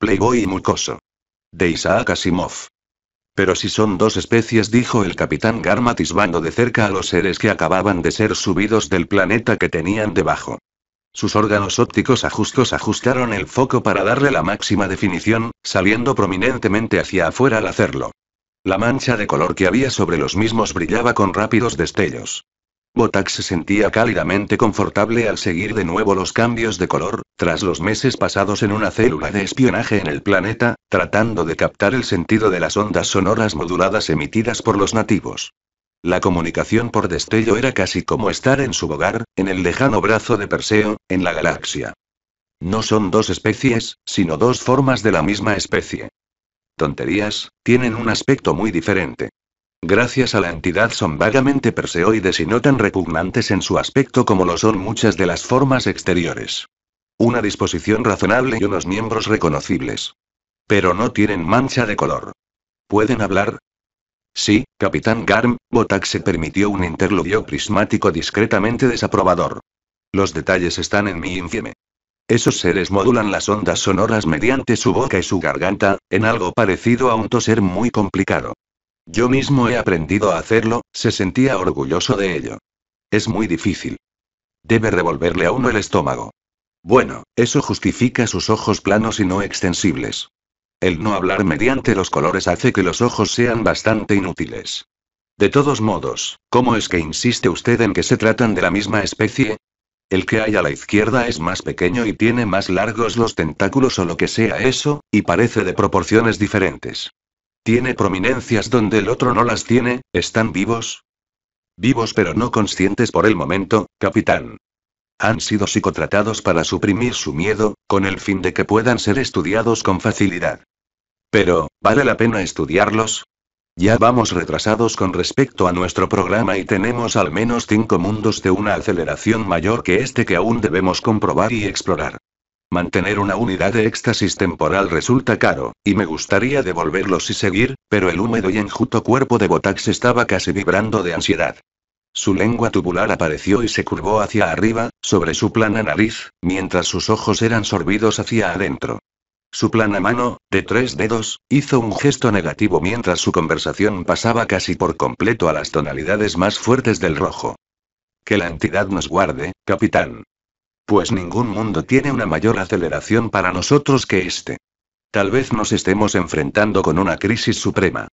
Playboy y mucoso. De Isaac Asimov. Pero si son dos especies, dijo el capitán Garmatis Bando de cerca a los seres que acababan de ser subidos del planeta que tenían debajo. Sus órganos ópticos ajustos ajustaron el foco para darle la máxima definición, saliendo prominentemente hacia afuera al hacerlo. La mancha de color que había sobre los mismos brillaba con rápidos destellos. Botax se sentía cálidamente confortable al seguir de nuevo los cambios de color, tras los meses pasados en una célula de espionaje en el planeta, tratando de captar el sentido de las ondas sonoras moduladas emitidas por los nativos. La comunicación por destello era casi como estar en su hogar, en el lejano brazo de Perseo, en la galaxia. No son dos especies, sino dos formas de la misma especie. Tonterías, tienen un aspecto muy diferente gracias a la entidad son vagamente perseoides y no tan repugnantes en su aspecto como lo son muchas de las formas exteriores. Una disposición razonable y unos miembros reconocibles. Pero no tienen mancha de color. ¿Pueden hablar? Sí, capitán Garm, Botax se permitió un interludio prismático discretamente desaprobador. Los detalles están en mi infieme. Esos seres modulan las ondas sonoras mediante su boca y su garganta, en algo parecido a un toser muy complicado. Yo mismo he aprendido a hacerlo, se sentía orgulloso de ello. Es muy difícil. Debe revolverle a uno el estómago. Bueno, eso justifica sus ojos planos y no extensibles. El no hablar mediante los colores hace que los ojos sean bastante inútiles. De todos modos, ¿cómo es que insiste usted en que se tratan de la misma especie? El que hay a la izquierda es más pequeño y tiene más largos los tentáculos o lo que sea eso, y parece de proporciones diferentes. Tiene prominencias donde el otro no las tiene, ¿están vivos? Vivos pero no conscientes por el momento, capitán. Han sido psicotratados para suprimir su miedo, con el fin de que puedan ser estudiados con facilidad. Pero, ¿vale la pena estudiarlos? Ya vamos retrasados con respecto a nuestro programa y tenemos al menos cinco mundos de una aceleración mayor que este que aún debemos comprobar y explorar. Mantener una unidad de éxtasis temporal resulta caro, y me gustaría devolverlos y seguir, pero el húmedo y enjuto cuerpo de Botax estaba casi vibrando de ansiedad. Su lengua tubular apareció y se curvó hacia arriba, sobre su plana nariz, mientras sus ojos eran sorbidos hacia adentro. Su plana mano, de tres dedos, hizo un gesto negativo mientras su conversación pasaba casi por completo a las tonalidades más fuertes del rojo. Que la entidad nos guarde, capitán. Pues ningún mundo tiene una mayor aceleración para nosotros que este. Tal vez nos estemos enfrentando con una crisis suprema.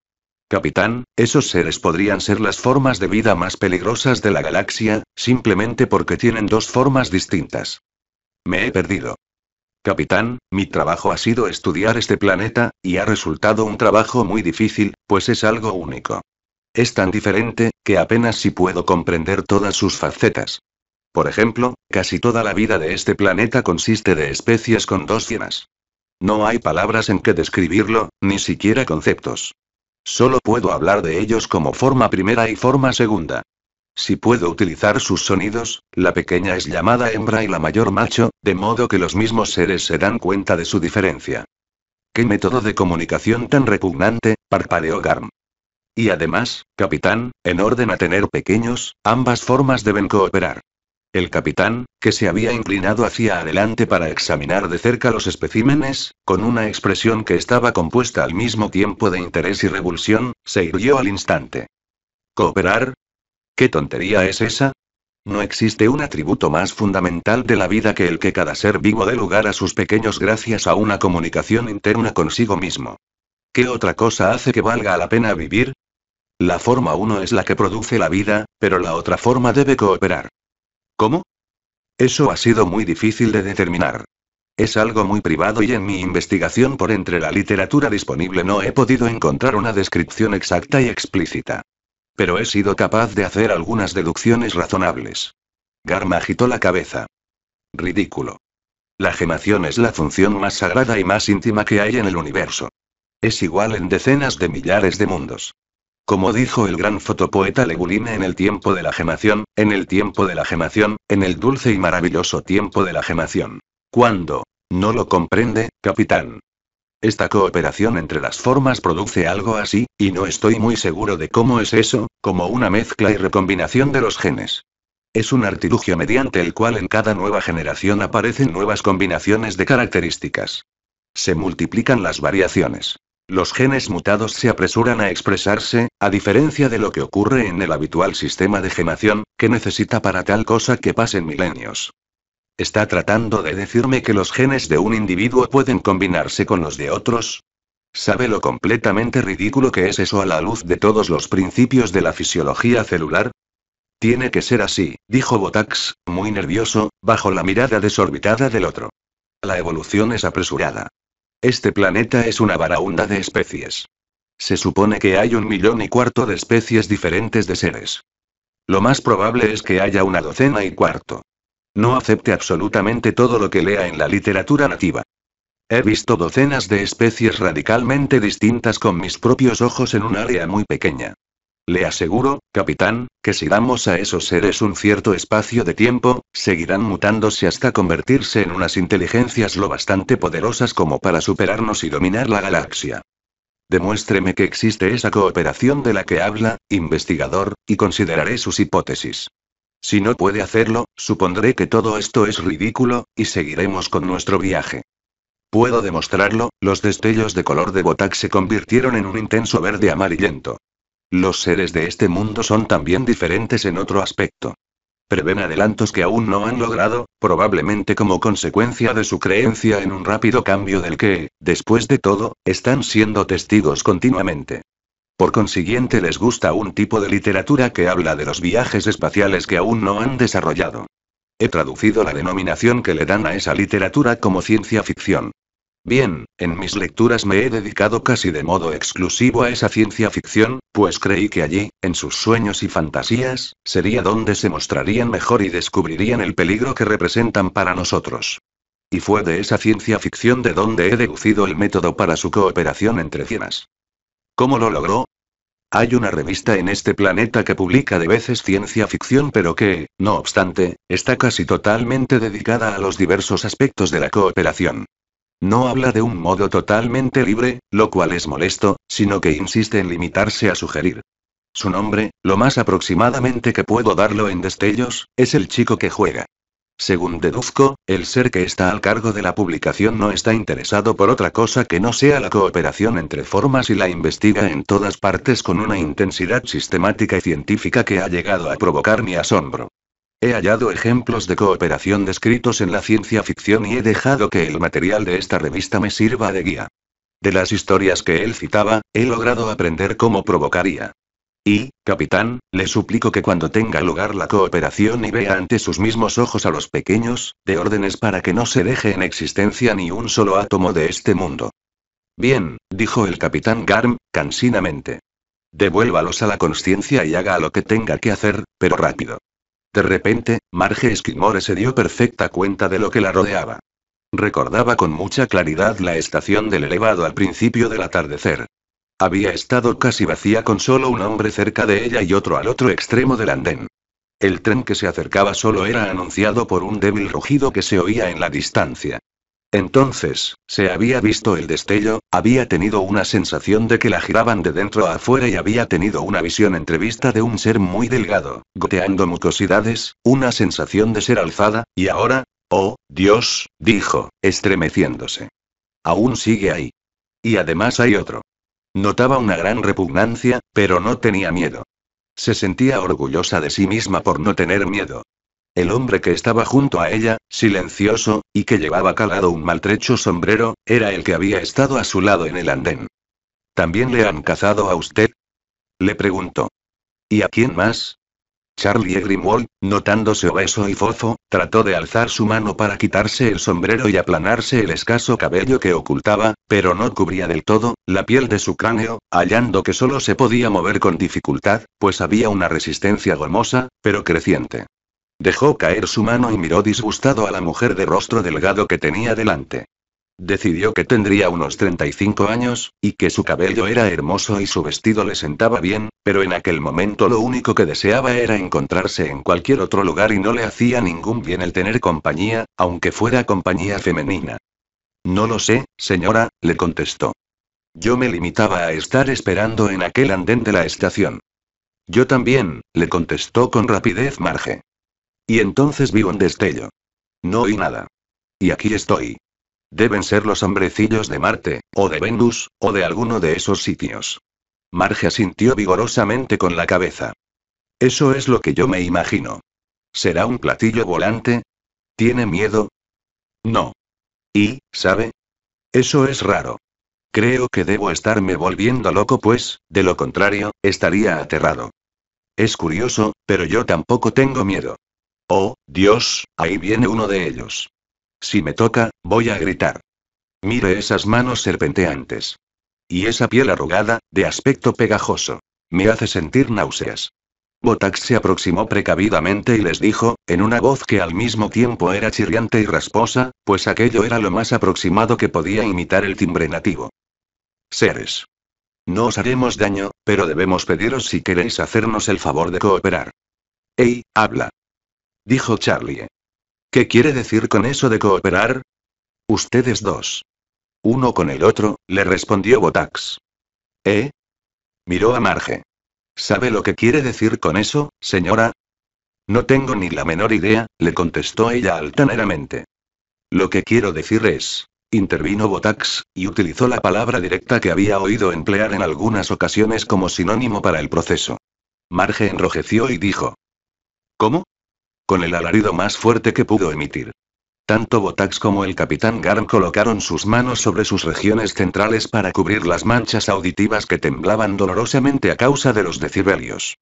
Capitán, esos seres podrían ser las formas de vida más peligrosas de la galaxia, simplemente porque tienen dos formas distintas. Me he perdido. Capitán, mi trabajo ha sido estudiar este planeta, y ha resultado un trabajo muy difícil, pues es algo único. Es tan diferente, que apenas si puedo comprender todas sus facetas. Por ejemplo, casi toda la vida de este planeta consiste de especies con dos cienas. No hay palabras en que describirlo, ni siquiera conceptos. Solo puedo hablar de ellos como forma primera y forma segunda. Si puedo utilizar sus sonidos, la pequeña es llamada hembra y la mayor macho, de modo que los mismos seres se dan cuenta de su diferencia. ¿Qué método de comunicación tan repugnante? parpadeó Garm. Y además, capitán, en orden a tener pequeños, ambas formas deben cooperar. El capitán, que se había inclinado hacia adelante para examinar de cerca los especímenes, con una expresión que estaba compuesta al mismo tiempo de interés y revulsión, se irguió al instante. ¿Cooperar? ¿Qué tontería es esa? No existe un atributo más fundamental de la vida que el que cada ser vivo dé lugar a sus pequeños gracias a una comunicación interna consigo mismo. ¿Qué otra cosa hace que valga la pena vivir? La forma uno es la que produce la vida, pero la otra forma debe cooperar. ¿Cómo? Eso ha sido muy difícil de determinar. Es algo muy privado y en mi investigación por entre la literatura disponible no he podido encontrar una descripción exacta y explícita. Pero he sido capaz de hacer algunas deducciones razonables. Garma agitó la cabeza. Ridículo. La gemación es la función más sagrada y más íntima que hay en el universo. Es igual en decenas de millares de mundos. Como dijo el gran fotopoeta Leguline en el tiempo de la gemación, en el tiempo de la gemación, en el dulce y maravilloso tiempo de la gemación. Cuando no lo comprende, capitán. Esta cooperación entre las formas produce algo así, y no estoy muy seguro de cómo es eso, como una mezcla y recombinación de los genes. Es un artilugio mediante el cual en cada nueva generación aparecen nuevas combinaciones de características. Se multiplican las variaciones los genes mutados se apresuran a expresarse, a diferencia de lo que ocurre en el habitual sistema de gemación, que necesita para tal cosa que pasen milenios. ¿Está tratando de decirme que los genes de un individuo pueden combinarse con los de otros? ¿Sabe lo completamente ridículo que es eso a la luz de todos los principios de la fisiología celular? Tiene que ser así, dijo Botax, muy nervioso, bajo la mirada desorbitada del otro. La evolución es apresurada. Este planeta es una varaunda de especies. Se supone que hay un millón y cuarto de especies diferentes de seres. Lo más probable es que haya una docena y cuarto. No acepte absolutamente todo lo que lea en la literatura nativa. He visto docenas de especies radicalmente distintas con mis propios ojos en un área muy pequeña. Le aseguro, capitán, que si damos a esos seres un cierto espacio de tiempo, seguirán mutándose hasta convertirse en unas inteligencias lo bastante poderosas como para superarnos y dominar la galaxia. Demuéstreme que existe esa cooperación de la que habla, investigador, y consideraré sus hipótesis. Si no puede hacerlo, supondré que todo esto es ridículo, y seguiremos con nuestro viaje. Puedo demostrarlo, los destellos de color de Botax se convirtieron en un intenso verde amarillento. Los seres de este mundo son también diferentes en otro aspecto. Preven adelantos que aún no han logrado, probablemente como consecuencia de su creencia en un rápido cambio del que, después de todo, están siendo testigos continuamente. Por consiguiente les gusta un tipo de literatura que habla de los viajes espaciales que aún no han desarrollado. He traducido la denominación que le dan a esa literatura como ciencia ficción. Bien, en mis lecturas me he dedicado casi de modo exclusivo a esa ciencia ficción, pues creí que allí, en sus sueños y fantasías, sería donde se mostrarían mejor y descubrirían el peligro que representan para nosotros. Y fue de esa ciencia ficción de donde he deducido el método para su cooperación entre cienas. ¿Cómo lo logró? Hay una revista en este planeta que publica de veces ciencia ficción pero que, no obstante, está casi totalmente dedicada a los diversos aspectos de la cooperación. No habla de un modo totalmente libre, lo cual es molesto, sino que insiste en limitarse a sugerir. Su nombre, lo más aproximadamente que puedo darlo en destellos, es el chico que juega. Según deduzco, el ser que está al cargo de la publicación no está interesado por otra cosa que no sea la cooperación entre formas y la investiga en todas partes con una intensidad sistemática y científica que ha llegado a provocar mi asombro. He hallado ejemplos de cooperación descritos en la ciencia ficción y he dejado que el material de esta revista me sirva de guía. De las historias que él citaba, he logrado aprender cómo provocaría. Y, capitán, le suplico que cuando tenga lugar la cooperación y vea ante sus mismos ojos a los pequeños, de órdenes para que no se deje en existencia ni un solo átomo de este mundo. Bien, dijo el capitán Garm, cansinamente. Devuélvalos a la conciencia y haga lo que tenga que hacer, pero rápido. De repente, Marge Skidmore se dio perfecta cuenta de lo que la rodeaba. Recordaba con mucha claridad la estación del elevado al principio del atardecer. Había estado casi vacía con solo un hombre cerca de ella y otro al otro extremo del andén. El tren que se acercaba solo era anunciado por un débil rugido que se oía en la distancia. Entonces, se había visto el destello, había tenido una sensación de que la giraban de dentro a afuera y había tenido una visión entrevista de un ser muy delgado, goteando mucosidades, una sensación de ser alzada, y ahora, oh, Dios, dijo, estremeciéndose. Aún sigue ahí. Y además hay otro. Notaba una gran repugnancia, pero no tenía miedo. Se sentía orgullosa de sí misma por no tener miedo, el hombre que estaba junto a ella, silencioso, y que llevaba calado un maltrecho sombrero, era el que había estado a su lado en el andén. ¿También le han cazado a usted? Le preguntó. ¿Y a quién más? Charlie Grimwald, notándose obeso y fofo, trató de alzar su mano para quitarse el sombrero y aplanarse el escaso cabello que ocultaba, pero no cubría del todo, la piel de su cráneo, hallando que solo se podía mover con dificultad, pues había una resistencia gomosa, pero creciente. Dejó caer su mano y miró disgustado a la mujer de rostro delgado que tenía delante. Decidió que tendría unos 35 años, y que su cabello era hermoso y su vestido le sentaba bien, pero en aquel momento lo único que deseaba era encontrarse en cualquier otro lugar y no le hacía ningún bien el tener compañía, aunque fuera compañía femenina. No lo sé, señora, le contestó. Yo me limitaba a estar esperando en aquel andén de la estación. Yo también, le contestó con rapidez Marge. Y entonces vi un destello. No oí nada. Y aquí estoy. Deben ser los hombrecillos de Marte, o de Venus, o de alguno de esos sitios. Marge asintió vigorosamente con la cabeza. Eso es lo que yo me imagino. ¿Será un platillo volante? ¿Tiene miedo? No. Y, ¿sabe? Eso es raro. Creo que debo estarme volviendo loco, pues, de lo contrario, estaría aterrado. Es curioso, pero yo tampoco tengo miedo. Oh, Dios, ahí viene uno de ellos. Si me toca, voy a gritar. Mire esas manos serpenteantes. Y esa piel arrugada, de aspecto pegajoso. Me hace sentir náuseas. Botax se aproximó precavidamente y les dijo, en una voz que al mismo tiempo era chirriante y rasposa, pues aquello era lo más aproximado que podía imitar el timbre nativo. Seres. No os haremos daño, pero debemos pediros si queréis hacernos el favor de cooperar. Ey, habla dijo Charlie. ¿Qué quiere decir con eso de cooperar? Ustedes dos. Uno con el otro, le respondió Botax. ¿Eh? Miró a Marge. ¿Sabe lo que quiere decir con eso, señora? No tengo ni la menor idea, le contestó ella altaneramente. Lo que quiero decir es, intervino Botax, y utilizó la palabra directa que había oído emplear en algunas ocasiones como sinónimo para el proceso. Marge enrojeció y dijo. ¿Cómo? con el alarido más fuerte que pudo emitir. Tanto Botax como el capitán Garm colocaron sus manos sobre sus regiones centrales para cubrir las manchas auditivas que temblaban dolorosamente a causa de los decibelios.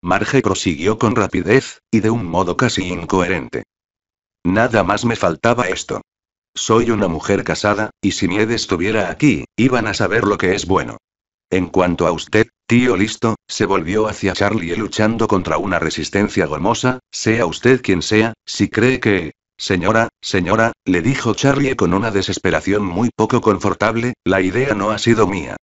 Marge prosiguió con rapidez, y de un modo casi incoherente. Nada más me faltaba esto. Soy una mujer casada, y si Mied estuviera aquí, iban a saber lo que es bueno. En cuanto a usted, Tío listo, se volvió hacia Charlie luchando contra una resistencia gomosa, sea usted quien sea, si cree que... Señora, señora, le dijo Charlie con una desesperación muy poco confortable, la idea no ha sido mía.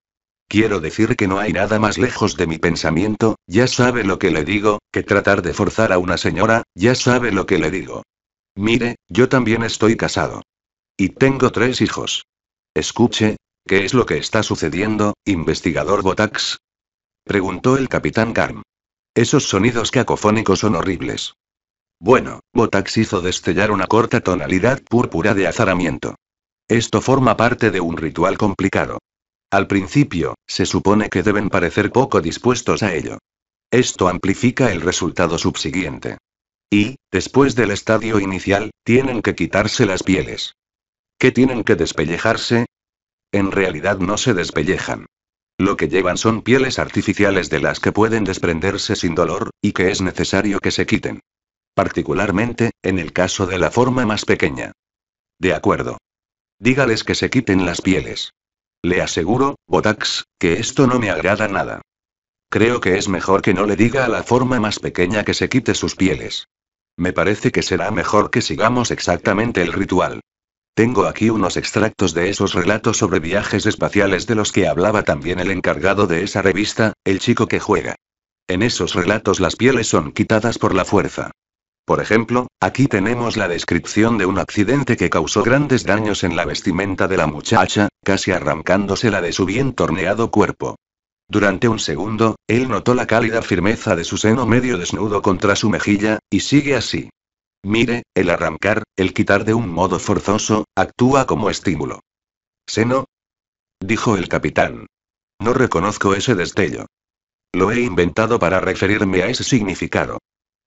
Quiero decir que no hay nada más lejos de mi pensamiento, ya sabe lo que le digo, que tratar de forzar a una señora, ya sabe lo que le digo. Mire, yo también estoy casado. Y tengo tres hijos. Escuche, ¿qué es lo que está sucediendo, investigador Botax? preguntó el capitán Garm. Esos sonidos cacofónicos son horribles. Bueno, Botax hizo destellar una corta tonalidad púrpura de azaramiento. Esto forma parte de un ritual complicado. Al principio, se supone que deben parecer poco dispuestos a ello. Esto amplifica el resultado subsiguiente. Y, después del estadio inicial, tienen que quitarse las pieles. ¿Qué tienen que despellejarse? En realidad no se despellejan. Lo que llevan son pieles artificiales de las que pueden desprenderse sin dolor, y que es necesario que se quiten. Particularmente, en el caso de la forma más pequeña. De acuerdo. Dígales que se quiten las pieles. Le aseguro, Botax, que esto no me agrada nada. Creo que es mejor que no le diga a la forma más pequeña que se quite sus pieles. Me parece que será mejor que sigamos exactamente el ritual. Tengo aquí unos extractos de esos relatos sobre viajes espaciales de los que hablaba también el encargado de esa revista, el chico que juega. En esos relatos las pieles son quitadas por la fuerza. Por ejemplo, aquí tenemos la descripción de un accidente que causó grandes daños en la vestimenta de la muchacha, casi arrancándosela de su bien torneado cuerpo. Durante un segundo, él notó la cálida firmeza de su seno medio desnudo contra su mejilla, y sigue así. Mire, el arrancar, el quitar de un modo forzoso, actúa como estímulo. ¿Seno? Dijo el capitán. No reconozco ese destello. Lo he inventado para referirme a ese significado.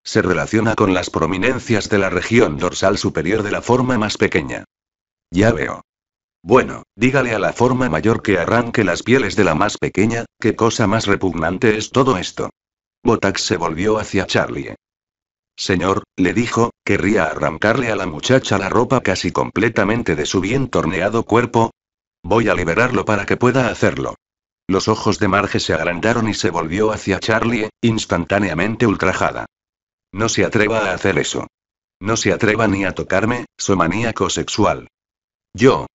Se relaciona con las prominencias de la región dorsal superior de la forma más pequeña. Ya veo. Bueno, dígale a la forma mayor que arranque las pieles de la más pequeña, qué cosa más repugnante es todo esto. Botax se volvió hacia Charlie. Señor, le dijo, querría arrancarle a la muchacha la ropa casi completamente de su bien torneado cuerpo. Voy a liberarlo para que pueda hacerlo. Los ojos de Marge se agrandaron y se volvió hacia Charlie, instantáneamente ultrajada. No se atreva a hacer eso. No se atreva ni a tocarme, su maníaco sexual. Yo.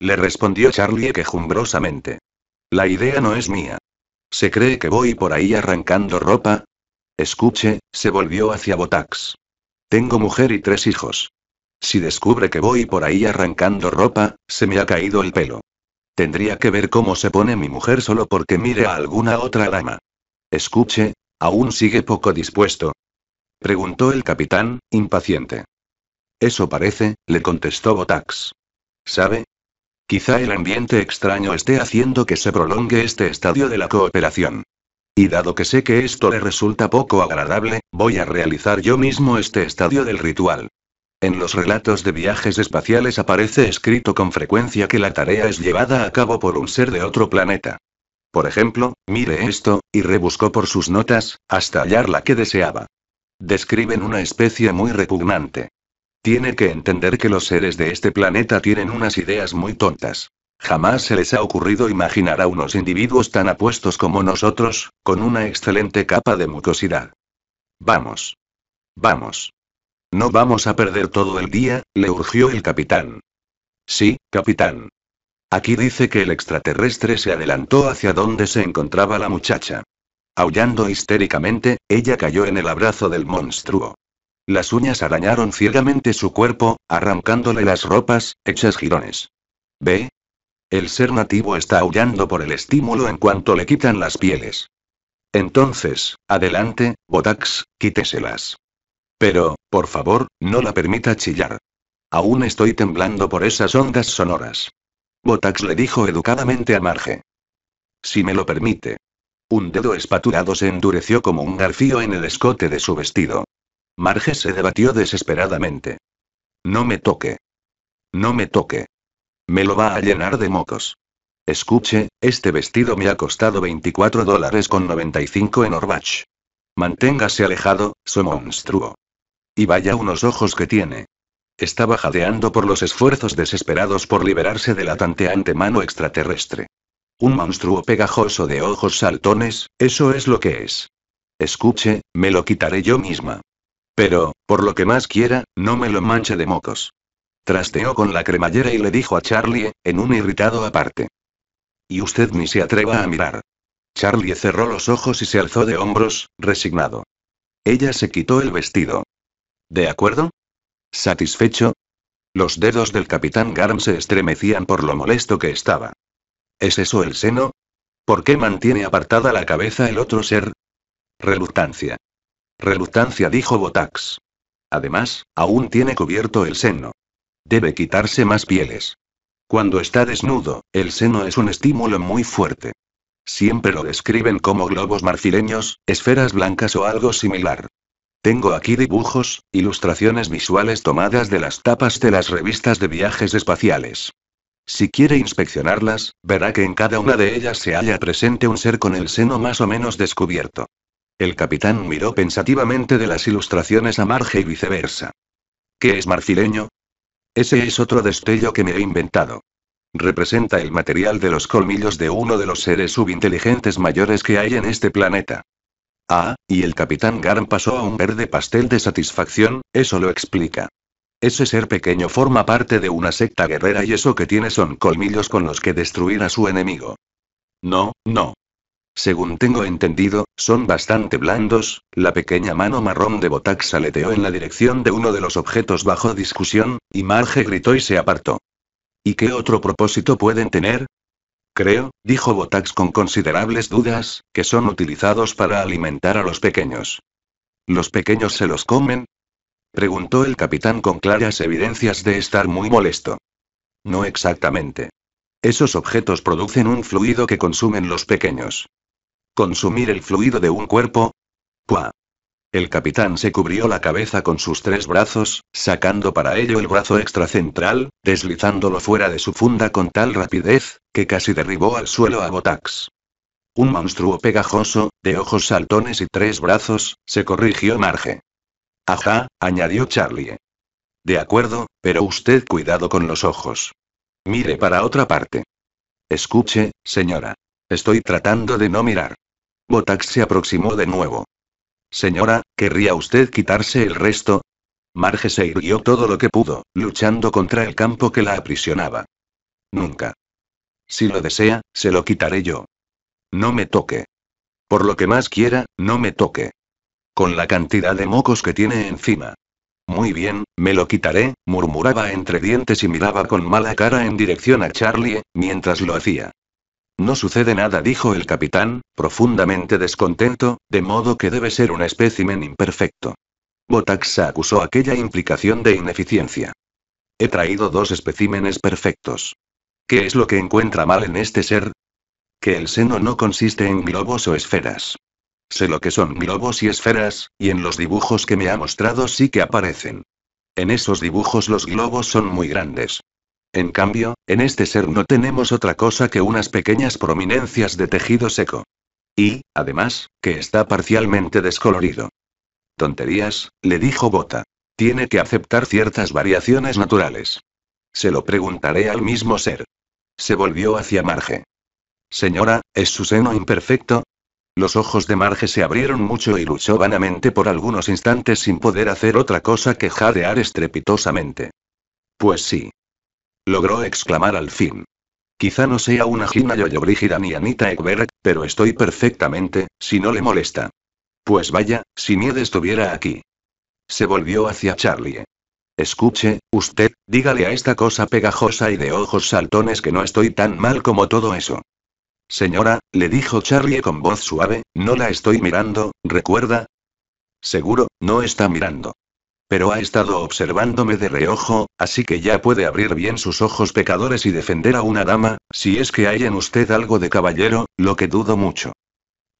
Le respondió Charlie quejumbrosamente. La idea no es mía. ¿Se cree que voy por ahí arrancando ropa? Escuche, se volvió hacia Botax. Tengo mujer y tres hijos. Si descubre que voy por ahí arrancando ropa, se me ha caído el pelo. Tendría que ver cómo se pone mi mujer solo porque mire a alguna otra dama. Escuche, ¿aún sigue poco dispuesto? Preguntó el capitán, impaciente. Eso parece, le contestó Botax. ¿Sabe? Quizá el ambiente extraño esté haciendo que se prolongue este estadio de la cooperación. Y dado que sé que esto le resulta poco agradable, voy a realizar yo mismo este estadio del ritual. En los relatos de viajes espaciales aparece escrito con frecuencia que la tarea es llevada a cabo por un ser de otro planeta. Por ejemplo, mire esto, y rebuscó por sus notas, hasta hallar la que deseaba. Describen una especie muy repugnante. Tiene que entender que los seres de este planeta tienen unas ideas muy tontas. Jamás se les ha ocurrido imaginar a unos individuos tan apuestos como nosotros, con una excelente capa de mucosidad. Vamos. Vamos. No vamos a perder todo el día, le urgió el capitán. Sí, capitán. Aquí dice que el extraterrestre se adelantó hacia donde se encontraba la muchacha. Aullando histéricamente, ella cayó en el abrazo del monstruo. Las uñas arañaron ciegamente su cuerpo, arrancándole las ropas, hechas jirones. Ve, el ser nativo está aullando por el estímulo en cuanto le quitan las pieles. Entonces, adelante, Botax, quíteselas. Pero, por favor, no la permita chillar. Aún estoy temblando por esas ondas sonoras. Botax le dijo educadamente a Marge. Si me lo permite. Un dedo espaturado se endureció como un garfío en el escote de su vestido. Marge se debatió desesperadamente. No me toque. No me toque. Me lo va a llenar de mocos. Escuche, este vestido me ha costado 24 dólares con 95 en Orbach. Manténgase alejado, su monstruo. Y vaya unos ojos que tiene. Estaba jadeando por los esfuerzos desesperados por liberarse de la tanteante mano extraterrestre. Un monstruo pegajoso de ojos saltones, eso es lo que es. Escuche, me lo quitaré yo misma. Pero, por lo que más quiera, no me lo manche de mocos. Trasteó con la cremallera y le dijo a Charlie, en un irritado aparte. Y usted ni se atreva a mirar. Charlie cerró los ojos y se alzó de hombros, resignado. Ella se quitó el vestido. ¿De acuerdo? ¿Satisfecho? Los dedos del capitán Garm se estremecían por lo molesto que estaba. ¿Es eso el seno? ¿Por qué mantiene apartada la cabeza el otro ser? Reluctancia. Reluctancia dijo Botax. Además, aún tiene cubierto el seno. Debe quitarse más pieles. Cuando está desnudo, el seno es un estímulo muy fuerte. Siempre lo describen como globos marcileños, esferas blancas o algo similar. Tengo aquí dibujos, ilustraciones visuales tomadas de las tapas de las revistas de viajes espaciales. Si quiere inspeccionarlas, verá que en cada una de ellas se halla presente un ser con el seno más o menos descubierto. El capitán miró pensativamente de las ilustraciones a Marge y viceversa. ¿Qué es marfileño? Ese es otro destello que me he inventado. Representa el material de los colmillos de uno de los seres subinteligentes mayores que hay en este planeta. Ah, y el capitán Garn pasó a un verde pastel de satisfacción, eso lo explica. Ese ser pequeño forma parte de una secta guerrera y eso que tiene son colmillos con los que destruir a su enemigo. No, no. Según tengo entendido, son bastante blandos, la pequeña mano marrón de Botax aleteó en la dirección de uno de los objetos bajo discusión, y Marge gritó y se apartó. ¿Y qué otro propósito pueden tener? Creo, dijo Botax con considerables dudas, que son utilizados para alimentar a los pequeños. ¿Los pequeños se los comen? Preguntó el capitán con claras evidencias de estar muy molesto. No exactamente. Esos objetos producen un fluido que consumen los pequeños. ¿Consumir el fluido de un cuerpo? ¡Puah! El capitán se cubrió la cabeza con sus tres brazos, sacando para ello el brazo central, deslizándolo fuera de su funda con tal rapidez, que casi derribó al suelo a Botax. Un monstruo pegajoso, de ojos saltones y tres brazos, se corrigió Marge. Ajá, añadió Charlie. De acuerdo, pero usted cuidado con los ojos. Mire para otra parte. Escuche, señora. Estoy tratando de no mirar. Botax se aproximó de nuevo. Señora, ¿querría usted quitarse el resto? Marge se irguió todo lo que pudo, luchando contra el campo que la aprisionaba. Nunca. Si lo desea, se lo quitaré yo. No me toque. Por lo que más quiera, no me toque. Con la cantidad de mocos que tiene encima. Muy bien, me lo quitaré, murmuraba entre dientes y miraba con mala cara en dirección a Charlie, mientras lo hacía. No sucede nada, dijo el capitán, profundamente descontento, de modo que debe ser un espécimen imperfecto. Botaxa acusó aquella implicación de ineficiencia. He traído dos especímenes perfectos. ¿Qué es lo que encuentra mal en este ser? Que el seno no consiste en globos o esferas. Sé lo que son globos y esferas, y en los dibujos que me ha mostrado sí que aparecen. En esos dibujos los globos son muy grandes. En cambio, en este ser no tenemos otra cosa que unas pequeñas prominencias de tejido seco. Y, además, que está parcialmente descolorido. Tonterías, le dijo Bota. Tiene que aceptar ciertas variaciones naturales. Se lo preguntaré al mismo ser. Se volvió hacia Marge. Señora, ¿es su seno imperfecto? Los ojos de Marge se abrieron mucho y luchó vanamente por algunos instantes sin poder hacer otra cosa que jadear estrepitosamente. Pues sí. Logró exclamar al fin. Quizá no sea una Gina Yoyo Brígida ni Anita Ekberg, pero estoy perfectamente, si no le molesta. Pues vaya, si Mied estuviera aquí. Se volvió hacia Charlie. Escuche, usted, dígale a esta cosa pegajosa y de ojos saltones que no estoy tan mal como todo eso. Señora, le dijo Charlie con voz suave, no la estoy mirando, recuerda. Seguro, no está mirando. Pero ha estado observándome de reojo, así que ya puede abrir bien sus ojos pecadores y defender a una dama, si es que hay en usted algo de caballero, lo que dudo mucho.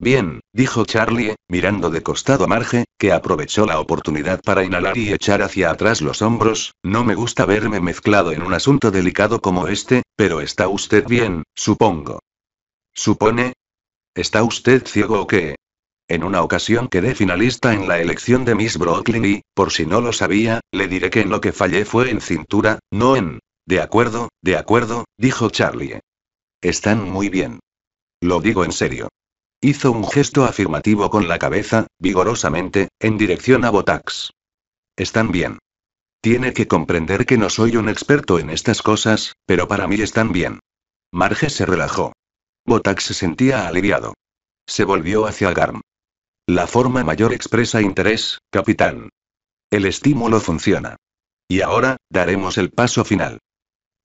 Bien, dijo Charlie, mirando de costado a Marge, que aprovechó la oportunidad para inhalar y echar hacia atrás los hombros, no me gusta verme mezclado en un asunto delicado como este, pero está usted bien, supongo supone? ¿Está usted ciego o qué? En una ocasión quedé finalista en la elección de Miss Brooklyn y, por si no lo sabía, le diré que en lo que fallé fue en cintura, no en... De acuerdo, de acuerdo, dijo Charlie. Están muy bien. Lo digo en serio. Hizo un gesto afirmativo con la cabeza, vigorosamente, en dirección a Botax. Están bien. Tiene que comprender que no soy un experto en estas cosas, pero para mí están bien. Marge se relajó. Botax se sentía aliviado. Se volvió hacia Garm. La forma mayor expresa interés, capitán. El estímulo funciona. Y ahora, daremos el paso final.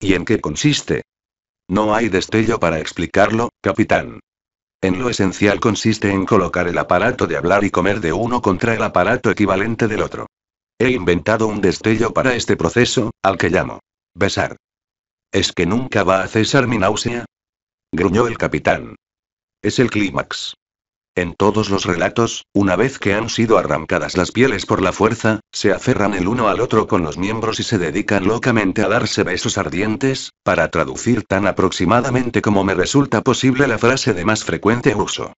¿Y en qué consiste? No hay destello para explicarlo, capitán. En lo esencial consiste en colocar el aparato de hablar y comer de uno contra el aparato equivalente del otro. He inventado un destello para este proceso, al que llamo besar. ¿Es que nunca va a cesar mi náusea? gruñó el capitán. Es el clímax. En todos los relatos, una vez que han sido arrancadas las pieles por la fuerza, se aferran el uno al otro con los miembros y se dedican locamente a darse besos ardientes, para traducir tan aproximadamente como me resulta posible la frase de más frecuente uso.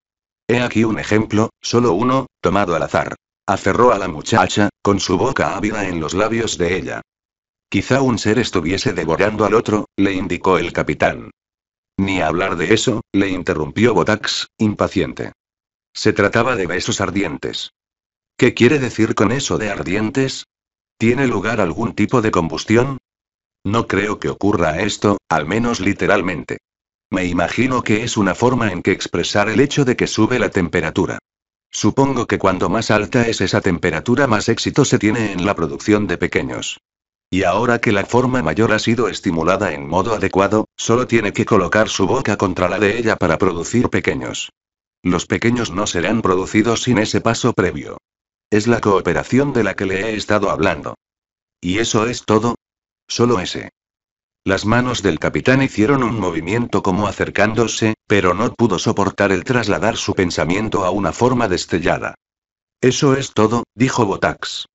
He aquí un ejemplo, solo uno, tomado al azar. Aferró a la muchacha, con su boca ávida en los labios de ella. Quizá un ser estuviese devorando al otro, le indicó el capitán. Ni hablar de eso, le interrumpió Botax, impaciente. Se trataba de besos ardientes. ¿Qué quiere decir con eso de ardientes? ¿Tiene lugar algún tipo de combustión? No creo que ocurra esto, al menos literalmente. Me imagino que es una forma en que expresar el hecho de que sube la temperatura. Supongo que cuanto más alta es esa temperatura, más éxito se tiene en la producción de pequeños y ahora que la forma mayor ha sido estimulada en modo adecuado, solo tiene que colocar su boca contra la de ella para producir pequeños. Los pequeños no serán producidos sin ese paso previo. Es la cooperación de la que le he estado hablando. ¿Y eso es todo? Solo ese. Las manos del capitán hicieron un movimiento como acercándose, pero no pudo soportar el trasladar su pensamiento a una forma destellada. Eso es todo, dijo Botax.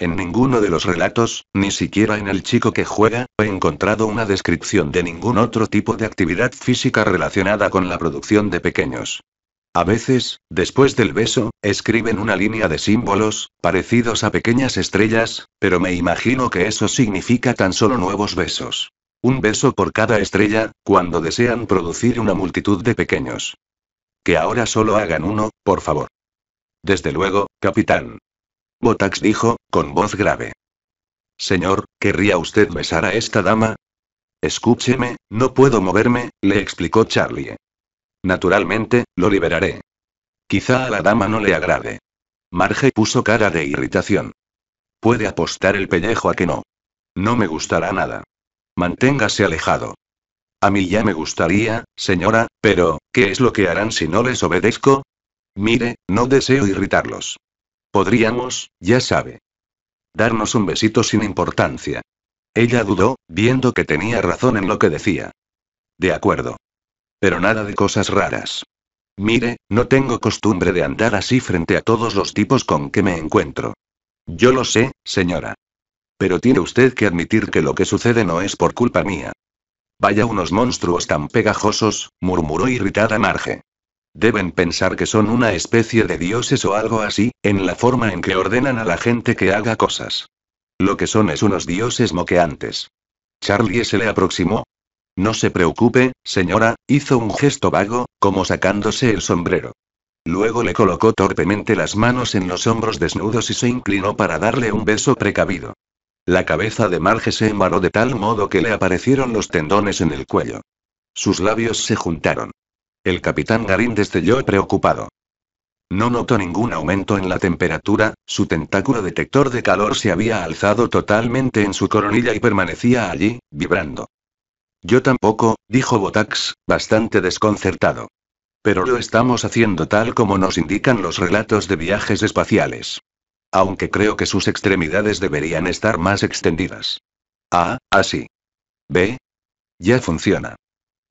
En ninguno de los relatos, ni siquiera en el chico que juega, he encontrado una descripción de ningún otro tipo de actividad física relacionada con la producción de pequeños. A veces, después del beso, escriben una línea de símbolos, parecidos a pequeñas estrellas, pero me imagino que eso significa tan solo nuevos besos. Un beso por cada estrella, cuando desean producir una multitud de pequeños. Que ahora solo hagan uno, por favor. Desde luego, capitán. Botax dijo, con voz grave. Señor, ¿querría usted besar a esta dama? Escúcheme, no puedo moverme, le explicó Charlie. Naturalmente, lo liberaré. Quizá a la dama no le agrade. Marge puso cara de irritación. Puede apostar el pellejo a que no. No me gustará nada. Manténgase alejado. A mí ya me gustaría, señora, pero, ¿qué es lo que harán si no les obedezco? Mire, no deseo irritarlos. Podríamos, ya sabe. Darnos un besito sin importancia. Ella dudó, viendo que tenía razón en lo que decía. De acuerdo. Pero nada de cosas raras. Mire, no tengo costumbre de andar así frente a todos los tipos con que me encuentro. Yo lo sé, señora. Pero tiene usted que admitir que lo que sucede no es por culpa mía. Vaya unos monstruos tan pegajosos, murmuró irritada Marge. Deben pensar que son una especie de dioses o algo así, en la forma en que ordenan a la gente que haga cosas. Lo que son es unos dioses moqueantes. Charlie se le aproximó. No se preocupe, señora, hizo un gesto vago, como sacándose el sombrero. Luego le colocó torpemente las manos en los hombros desnudos y se inclinó para darle un beso precavido. La cabeza de Marge se embaró de tal modo que le aparecieron los tendones en el cuello. Sus labios se juntaron. El capitán Garín destelló preocupado. No notó ningún aumento en la temperatura, su tentáculo detector de calor se había alzado totalmente en su coronilla y permanecía allí, vibrando. Yo tampoco, dijo Botax, bastante desconcertado. Pero lo estamos haciendo tal como nos indican los relatos de viajes espaciales. Aunque creo que sus extremidades deberían estar más extendidas. Ah, así. B, Ya funciona.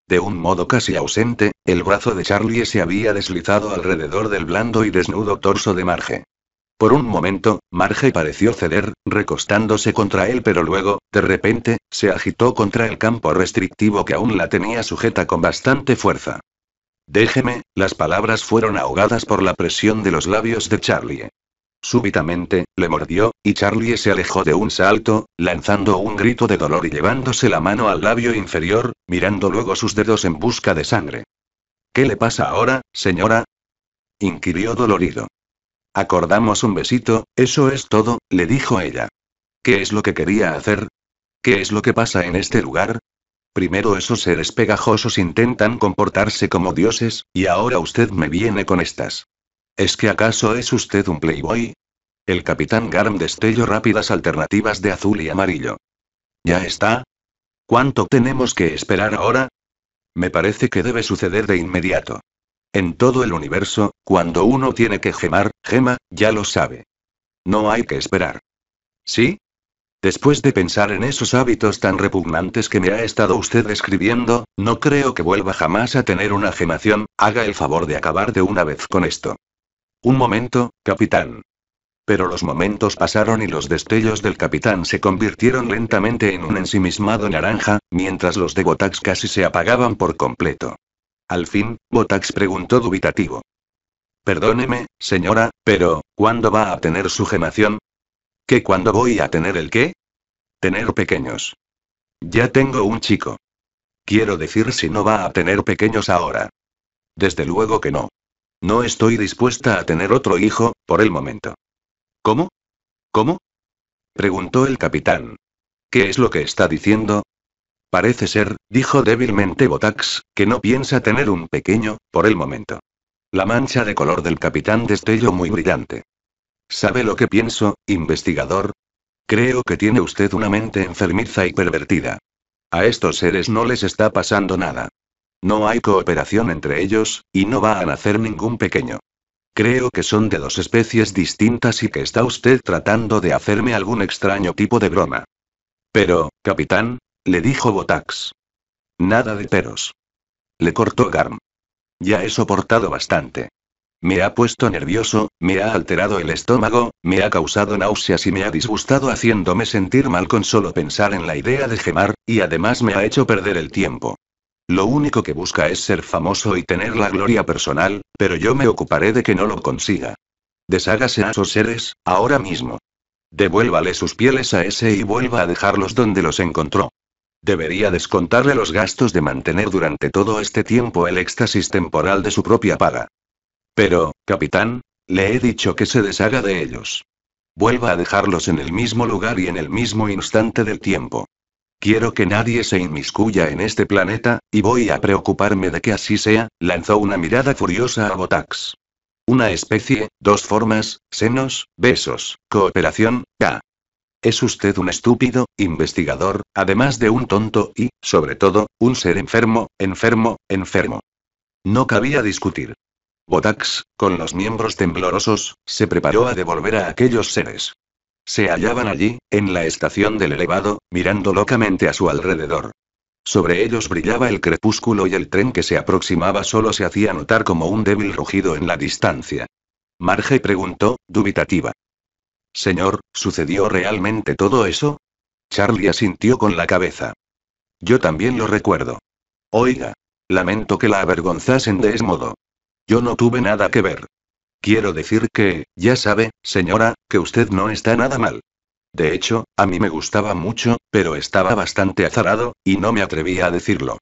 De un modo casi ausente, el brazo de Charlie se había deslizado alrededor del blando y desnudo torso de Marge. Por un momento, Marge pareció ceder, recostándose contra él, pero luego, de repente, se agitó contra el campo restrictivo que aún la tenía sujeta con bastante fuerza. Déjeme, las palabras fueron ahogadas por la presión de los labios de Charlie. Súbitamente, le mordió, y Charlie se alejó de un salto, lanzando un grito de dolor y llevándose la mano al labio inferior, mirando luego sus dedos en busca de sangre. ¿Qué le pasa ahora, señora? inquirió dolorido. Acordamos un besito, eso es todo, le dijo ella. ¿Qué es lo que quería hacer? ¿Qué es lo que pasa en este lugar? Primero esos seres pegajosos intentan comportarse como dioses, y ahora usted me viene con estas. ¿Es que acaso es usted un playboy? El capitán Garm destello rápidas alternativas de azul y amarillo. ¿Ya está? ¿Cuánto tenemos que esperar ahora? Me parece que debe suceder de inmediato. En todo el universo, cuando uno tiene que gemar, gema, ya lo sabe. No hay que esperar. ¿Sí? Después de pensar en esos hábitos tan repugnantes que me ha estado usted describiendo, no creo que vuelva jamás a tener una gemación, haga el favor de acabar de una vez con esto. Un momento, capitán. Pero los momentos pasaron y los destellos del capitán se convirtieron lentamente en un ensimismado naranja, mientras los de Botax casi se apagaban por completo. Al fin, Botax preguntó dubitativo. Perdóneme, señora, pero, ¿cuándo va a tener su gemación? ¿Que cuándo voy a tener el qué? Tener pequeños. Ya tengo un chico. Quiero decir si no va a tener pequeños ahora. Desde luego que no. No estoy dispuesta a tener otro hijo, por el momento. ¿Cómo? ¿Cómo? preguntó el capitán. ¿Qué es lo que está diciendo? Parece ser, dijo débilmente Botax, que no piensa tener un pequeño, por el momento. La mancha de color del capitán destello muy brillante. ¿Sabe lo que pienso, investigador? Creo que tiene usted una mente enfermiza y pervertida. A estos seres no les está pasando nada. No hay cooperación entre ellos, y no va a nacer ningún pequeño. Creo que son de dos especies distintas y que está usted tratando de hacerme algún extraño tipo de broma. Pero, capitán, le dijo Botax. Nada de peros. Le cortó Garm. Ya he soportado bastante. Me ha puesto nervioso, me ha alterado el estómago, me ha causado náuseas y me ha disgustado haciéndome sentir mal con solo pensar en la idea de gemar, y además me ha hecho perder el tiempo. Lo único que busca es ser famoso y tener la gloria personal, pero yo me ocuparé de que no lo consiga. Deshágase a esos seres, ahora mismo. Devuélvale sus pieles a ese y vuelva a dejarlos donde los encontró. Debería descontarle los gastos de mantener durante todo este tiempo el éxtasis temporal de su propia paga. Pero, capitán, le he dicho que se deshaga de ellos. Vuelva a dejarlos en el mismo lugar y en el mismo instante del tiempo. Quiero que nadie se inmiscuya en este planeta, y voy a preocuparme de que así sea, lanzó una mirada furiosa a Botax. Una especie, dos formas, senos, besos, cooperación, K. Es usted un estúpido, investigador, además de un tonto y, sobre todo, un ser enfermo, enfermo, enfermo. No cabía discutir. Botax, con los miembros temblorosos, se preparó a devolver a aquellos seres. Se hallaban allí, en la estación del elevado, mirando locamente a su alrededor. Sobre ellos brillaba el crepúsculo y el tren que se aproximaba solo se hacía notar como un débil rugido en la distancia. Marge preguntó, dubitativa. Señor, ¿sucedió realmente todo eso? Charlie asintió con la cabeza. Yo también lo recuerdo. Oiga. Lamento que la avergonzasen de ese modo. Yo no tuve nada que ver. Quiero decir que, ya sabe, señora, que usted no está nada mal. De hecho, a mí me gustaba mucho, pero estaba bastante azarado, y no me atrevía a decirlo.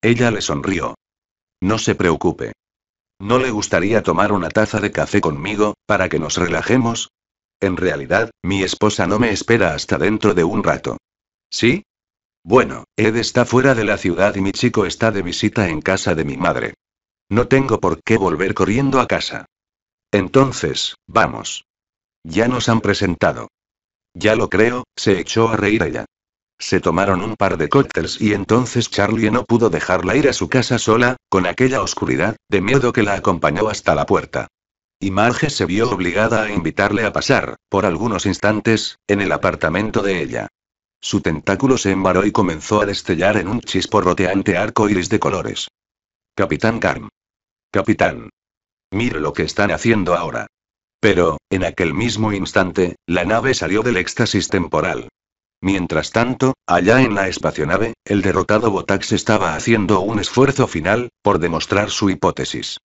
Ella le sonrió. No se preocupe. ¿No le gustaría tomar una taza de café conmigo, para que nos relajemos? En realidad, mi esposa no me espera hasta dentro de un rato. ¿Sí? Bueno, Ed está fuera de la ciudad y mi chico está de visita en casa de mi madre. No tengo por qué volver corriendo a casa. Entonces, vamos. Ya nos han presentado. Ya lo creo, se echó a reír ella. Se tomaron un par de cócteles y entonces Charlie no pudo dejarla ir a su casa sola, con aquella oscuridad, de miedo que la acompañó hasta la puerta. Y Marge se vio obligada a invitarle a pasar, por algunos instantes, en el apartamento de ella. Su tentáculo se embaró y comenzó a destellar en un chisporroteante arco iris de colores. Capitán Carm. Capitán. Mire lo que están haciendo ahora. Pero, en aquel mismo instante, la nave salió del éxtasis temporal. Mientras tanto, allá en la espacionave, el derrotado Botax estaba haciendo un esfuerzo final, por demostrar su hipótesis.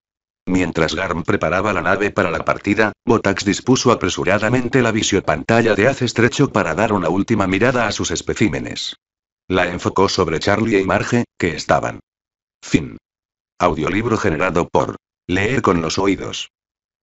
Mientras Garm preparaba la nave para la partida, Botax dispuso apresuradamente la visiopantalla de haz estrecho para dar una última mirada a sus especímenes. La enfocó sobre Charlie y Marge, que estaban. Fin. Audiolibro generado por Leer con los oídos.